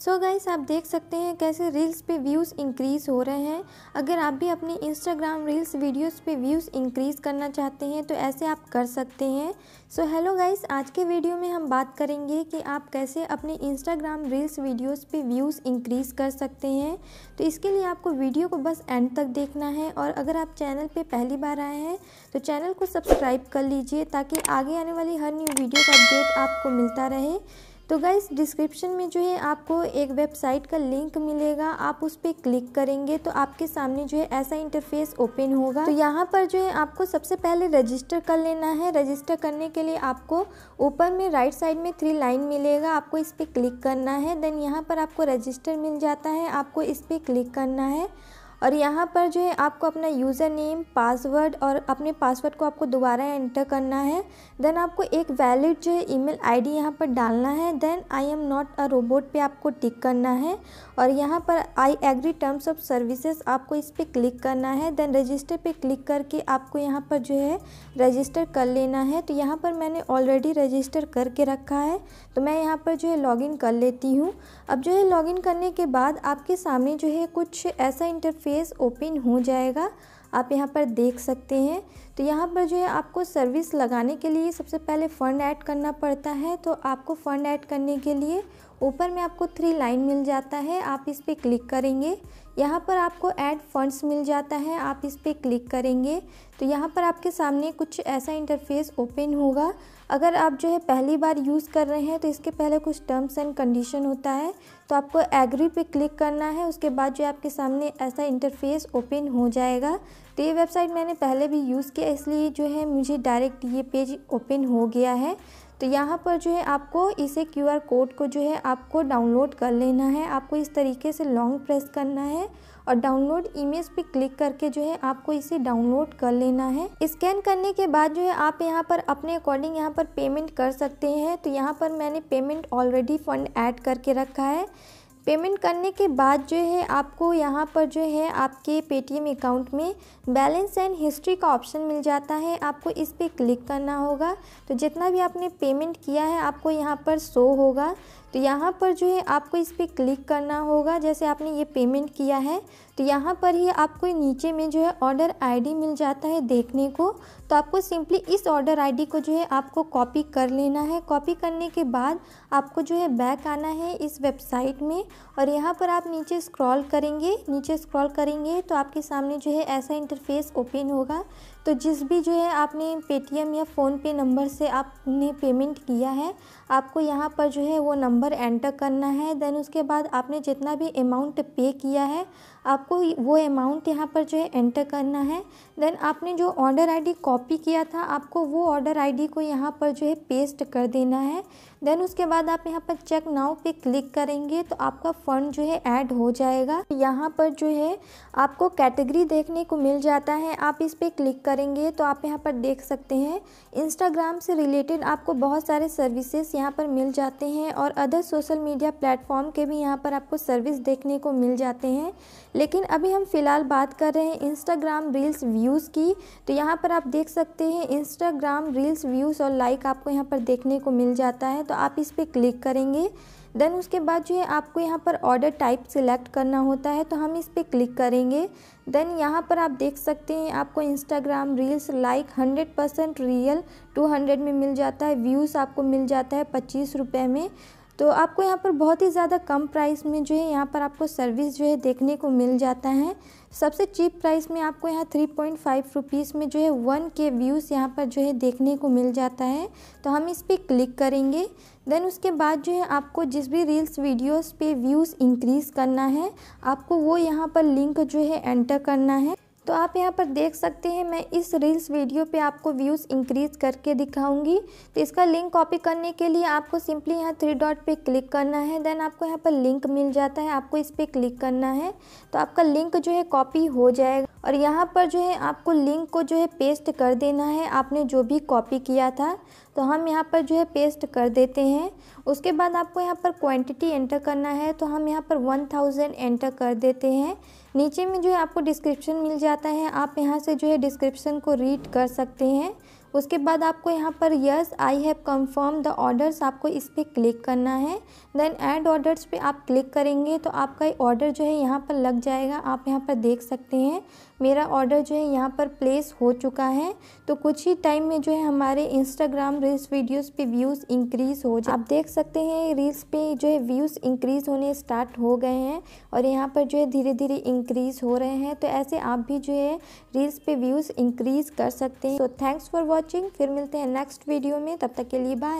सो so guys आप देख सकते हैं कैसे रील्स पे व्यूज़ इंक्रीज़ हो रहे हैं अगर आप भी अपने इंस्टाग्राम रील्स वीडियोस पे व्यूज़ इंक्रीज़ करना चाहते हैं तो ऐसे आप कर सकते हैं सो हेलो गाइस आज के वीडियो में हम बात करेंगे कि आप कैसे अपने इंस्टाग्राम रील्स वीडियोस पे व्यूज़ इंक्रीज़ कर सकते हैं तो इसके लिए आपको वीडियो को बस एंड तक देखना है और अगर आप चैनल पर पहली बार आए हैं तो चैनल को सब्सक्राइब कर लीजिए ताकि आगे आने वाली हर न्यू वीडियो का अपडेट आपको मिलता रहे तो गाइस डिस्क्रिप्शन में जो है आपको एक वेबसाइट का लिंक मिलेगा आप उस पर क्लिक करेंगे तो आपके सामने जो है ऐसा इंटरफेस ओपन होगा तो यहाँ पर जो है आपको सबसे पहले रजिस्टर कर लेना है रजिस्टर करने के लिए आपको ऊपर में राइट साइड में थ्री लाइन मिलेगा आपको इस पर क्लिक करना है देन यहाँ पर आपको रजिस्टर मिल जाता है आपको इस पर क्लिक करना है और यहाँ पर जो है आपको अपना यूज़र नेम पासवर्ड और अपने पासवर्ड को आपको दोबारा एंटर करना है देन आपको एक वैलिड जो है ईमेल आईडी यहाँ पर डालना है then I am not a robot पे आपको टिक करना है और यहाँ पर I agree terms of services आपको इस पर क्लिक करना है देन रजिस्टर पे क्लिक करके आपको यहाँ पर जो है रजिस्टर कर लेना है तो यहाँ पर मैंने ऑलरेडी रजिस्टर करके रखा है तो मैं यहाँ पर जो है लॉगिन कर लेती हूँ अब जो है लॉगिन करने के बाद आपके सामने जो है कुछ ऐसा इंटरफेस फेस ओपन हो जाएगा आप यहाँ पर देख सकते हैं तो यहाँ पर जो है आपको सर्विस लगाने के लिए सबसे पहले फ़ंड ऐड करना पड़ता है तो आपको फ़ंड ऐड करने के लिए ऊपर में आपको थ्री लाइन मिल जाता है आप इस पर क्लिक करेंगे यहाँ पर आपको ऐड फंड्स मिल जाता है आप इस पर क्लिक करेंगे तो यहाँ पर आपके सामने कुछ ऐसा इंटरफेस ओपन होगा अगर आप जो है पहली बार यूज़ कर रहे हैं तो इसके पहले कुछ टर्म्स एंड कंडीशन होता है तो आपको एग्री पे क्लिक करना है उसके बाद जो है आपके सामने ऐसा इंटरफेस ओपन हो जाएगा तो ये वेबसाइट मैंने पहले भी यूज़ किया इसलिए जो है मुझे डायरेक्ट ये पेज ओपन हो गया है तो यहाँ पर जो है आपको इसे क्यूआर कोड को जो है आपको डाउनलोड कर लेना है आपको इस तरीके से लॉन्ग प्रेस करना है और डाउनलोड इमेज पे क्लिक करके जो है आपको इसे डाउनलोड कर लेना है स्कैन करने के बाद जो है आप यहाँ पर अपने अकॉर्डिंग यहाँ पर पेमेंट कर सकते हैं तो यहाँ पर मैंने पेमेंट ऑलरेडी फ़ंड ऐड करके रखा है पेमेंट करने के बाद जो है आपको यहाँ पर जो है आपके पेटीएम अकाउंट में बैलेंस एंड हिस्ट्री का ऑप्शन मिल जाता है आपको इस पर क्लिक करना होगा तो जितना भी आपने पेमेंट किया है आपको यहाँ पर शो होगा तो यहाँ पर जो है आपको इस पर क्लिक करना होगा जैसे आपने ये पेमेंट किया है तो यहाँ पर ही आपको नीचे में जो है ऑर्डर आईडी मिल जाता है देखने को तो आपको सिंपली इस ऑर्डर आईडी को जो है आपको कॉपी कर लेना है कॉपी करने के बाद आपको जो है बैक आना है इस वेबसाइट में और यहाँ पर आप नीचे स्क्रॉल करेंगे नीचे स्क्रॉल करेंगे तो आपके सामने जो है ऐसा इंटरफेस ओपन होगा तो जिस भी जो है आपने पेटीएम या फ़ोनपे नंबर से आपने पेमेंट किया है आपको यहाँ पर जो है वो नंबर एंटर करना है देन उसके बाद आपने जितना भी अमाउंट पे किया है आपको वो अमाउंट यहाँ पर जो है एंटर करना है देन आपने जो ऑर्डर आईडी कॉपी किया था आपको वो ऑर्डर आईडी को यहाँ पर जो है पेस्ट कर देना है देन उसके बाद आप यहाँ पर चेक नाउ पे क्लिक करेंगे तो आपका फ़ंड जो है ऐड हो जाएगा यहाँ पर जो है आपको कैटेगरी देखने को मिल जाता है आप इस पर क्लिक करेंगे तो आप यहाँ पर देख सकते हैं इंस्टाग्राम से रिलेटेड आपको बहुत सारे सर्विसेज यहाँ पर मिल जाते हैं और अदर सोशल मीडिया प्लेटफॉर्म के भी यहाँ पर आपको सर्विस देखने को मिल जाते हैं लेकिन अभी हम फ़िलहाल बात कर रहे हैं इंस्टाग्राम रील्स व्यूज़ की तो यहाँ पर आप देख सकते हैं इंस्टाग्राम रील्स व्यूज़ और लाइक आपको यहाँ पर देखने को मिल जाता है तो आप इस पर क्लिक करेंगे देन उसके बाद जो है आपको यहाँ पर ऑर्डर टाइप सिलेक्ट करना होता है तो हम इस पर क्लिक करेंगे देन यहाँ पर आप देख सकते हैं आपको Instagram reels like hundred percent real two hundred में मिल जाता है व्यूज़ आपको मिल जाता है पच्चीस रुपये में तो आपको यहाँ पर बहुत ही ज़्यादा कम प्राइस में जो है यहाँ पर आपको सर्विस जो है देखने को मिल जाता है सबसे चीप प्राइस में आपको यहाँ थ्री पॉइंट फाइव रुपीज़ में जो है वन के व्यूज़ यहाँ पर जो है देखने को मिल जाता है तो हम इस पर क्लिक करेंगे देन उसके बाद जो है आपको जिस भी रील्स वीडियोस पे व्यूज़ इंक्रीज़ करना है आपको वो यहाँ पर लिंक जो है एंटर करना है तो आप यहाँ पर देख सकते हैं मैं इस रील्स वीडियो पे आपको व्यूज़ इंक्रीज करके दिखाऊंगी तो इसका लिंक कॉपी करने के लिए आपको सिंपली यहाँ थ्री डॉट पे क्लिक करना है देन आपको यहाँ पर लिंक मिल जाता है आपको इस पर क्लिक करना है तो आपका लिंक जो है कॉपी हो जाएगा और यहाँ पर जो है आपको लिंक को जो है पेस्ट कर देना है आपने जो भी कॉपी किया था तो हम यहाँ पर जो है पेस्ट कर देते हैं उसके बाद आपको यहाँ पर क्वांटिटी एंटर करना है तो हम यहाँ पर वन थाउजेंड एंटर कर देते हैं नीचे में जो है आपको डिस्क्रिप्शन मिल जाता है आप यहाँ से जो है डिस्क्रिप्शन को रीड कर सकते हैं उसके बाद आपको यहाँ पर yes I have confirm the orders आपको इस पर क्लिक करना है देन ऐड ऑर्डर्स पे आप क्लिक करेंगे तो आपका ऑर्डर जो है यहाँ पर लग जाएगा आप यहाँ पर देख सकते हैं मेरा ऑर्डर जो है यहाँ पर प्लेस हो चुका है तो कुछ ही टाइम में जो है हमारे इंस्टाग्राम रील्स वीडियोस पे व्यूज़ इंक्रीज़ हो जाए आप देख सकते हैं रील्स पे जो है व्यूज़ इंक्रीज़ होने स्टार्ट हो गए हैं और यहाँ पर जो है धीरे धीरे इंक्रीज़ हो रहे हैं तो ऐसे आप भी जो है रील्स पे व्यूज़ इंक्रीज़ कर सकते हैं तो थैंक्स फॉर वॉचिंग फिर मिलते हैं नेक्स्ट वीडियो में तब तक के लिए बाय